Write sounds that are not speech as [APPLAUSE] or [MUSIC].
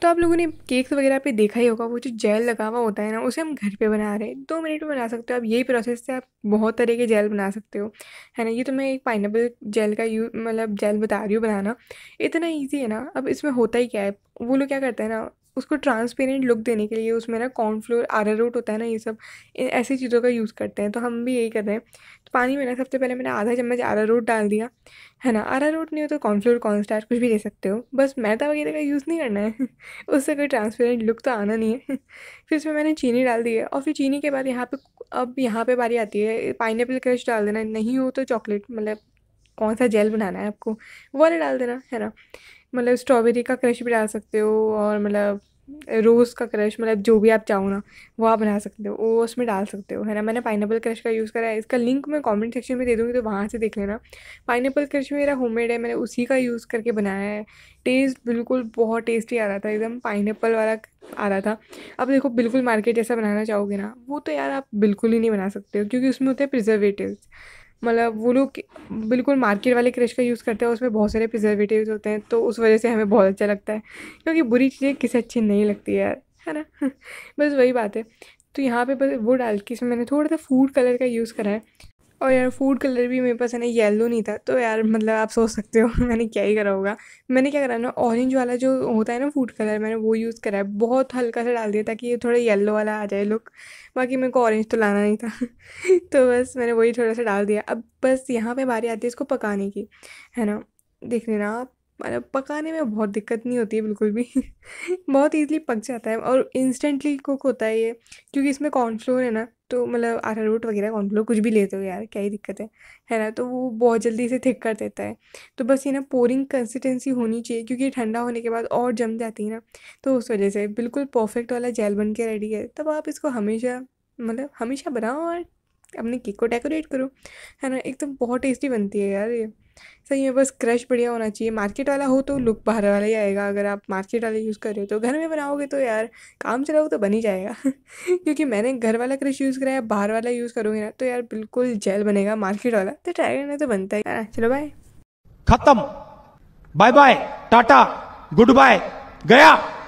तो आप लोगों ने केक्स वगैरह पे देखा ही होगा वो जो जेल लगा हुआ होता है ना उसे हम घर पे बना रहे हैं दो मिनट में बना सकते हो आप यही प्रोसेस से आप बहुत तरह के जेल बना सकते हो है ना ये तो मैं एक पाइनएपल जेल का यू मतलब जेल बता रही हूँ बनाना इतना ईजी है ना अब इसमें होता ही क्या है वो लोग क्या करते हैं ना उसको ट्रांसपेरेंट लुक देने के लिए उसमें ना कॉर्नफ्लोर रोट होता है ना ये सब इन ऐसी चीज़ों का यूज़ करते हैं तो हम भी यही कर रहे हैं तो पानी में ना सबसे पहले मैंने आधा चम्मच रोट डाल दिया है ना रोट नहीं हो तो कॉर्नफ्लोर कॉर्नस्टार्च कुछ भी ले सकते हो बस मैदा वगैरह का यूज़ नहीं करना है [LAUGHS] उससे कोई ट्रांसपेरेंट लुक तो आना नहीं है [LAUGHS] फिर उसमें मैंने चीनी डाल दी है और फिर चीनी के बाद यहाँ पे अब यहाँ पे बारी आती है पाइन एपल क्रश डाल देना नहीं हो तो चॉकलेट मतलब कौन सा जेल बनाना है आपको वो वाला डाल देना है ना मतलब स्ट्रॉबेरी का क्रश भी डाल सकते हो और मतलब रोज़ का क्रश मतलब जो भी आप चाहो ना वो आप बना सकते हो वो उसमें डाल सकते हो है ना मैंने पाइन क्रश का यूज़ करा है इसका लिंक मैं कमेंट सेक्शन में दे दूँगी तो वहाँ से देख लेना पाइनएप्पल क्रश मेरा होममेड है मैंने उसी का यूज़ करके बनाया है टेस्ट बिल्कुल बहुत टेस्टी आ रहा था एकदम पाइनएप्पल वाला आ रहा था अब देखो बिल्कुल मार्केट जैसा बनाना चाहोगे ना वो तो यार आप बिल्कुल ही नहीं बना सकते हो क्योंकि उसमें होते हैं प्रिजर्वेटिव मतलब वो लोग बिल्कुल मार्केट वाले क्रश का यूज़ करते हैं उसमें बहुत सारे प्रिजर्वेटिव होते हैं तो उस वजह से हमें बहुत अच्छा लगता है क्योंकि बुरी चीज़ें किसे अच्छी नहीं लगती यार है ना [LAUGHS] बस वही बात है तो यहाँ पे बस वो डाल के इसमें मैंने थोड़ा सा फूड कलर का यूज़ करा है और यार फूड कलर भी मेरे पास है ना येलो नहीं था तो यार मतलब आप सोच सकते हो [LAUGHS] मैंने क्या ही करा होगा मैंने क्या करा ना ऑरेंज वाला जो होता है ना फूड कलर मैंने वो यूज़ करा है बहुत हल्का सा डाल दिया ताकि ये थोड़ा येलो वाला आ जाए लुक बाकी मेरे को ऑरेंज तो लाना नहीं था [LAUGHS] तो बस मैंने वही थोड़ा सा डाल दिया अब बस यहाँ पर बारी आती है इसको पकाने की है ना देख लेना आप मतलब पकाने में बहुत दिक्कत नहीं होती है बिल्कुल भी [LAUGHS] बहुत ईजिली पक जाता है और इंस्टेंटली कुक होता है ये क्योंकि इसमें कॉर्नफ्लोर है ना तो मतलब आरा रूट वगैरह कौन कॉर्नफ्लोर कुछ भी लेते हो यार क्या ही दिक्कत है है ना तो वो बहुत जल्दी से थिक कर देता है तो बस ये ना पोरिंग कंसिस्टेंसी होनी चाहिए क्योंकि ठंडा होने के बाद और जम जाती है ना तो उस वजह से बिल्कुल परफेक्ट वाला जेल बन के रेडी है तब आप इसको हमेशा मतलब हमेशा बनाओ और अपने केक को डेकोरेट करो है ना एकदम तो बहुत टेस्टी बनती है यार ये सही में बस क्रश बढ़िया होना चाहिए मार्केट वाला हो तो लुक बाहर वाला ही आएगा अगर आप मार्केट वाला यूज़ कर रहे हो तो घर में बनाओगे तो यार काम चलाओ तो बन ही जाएगा [LAUGHS] क्योंकि मैंने घर वाला क्रश यूज़ कराया बाहर वाला यूज़ करूँगी ना तो यार बिल्कुल जेल बनेगा मार्केट वाला तो ट्राई करना तो बनता ही हाँ, चलो बाय खत्म bye bye tata goodbye गया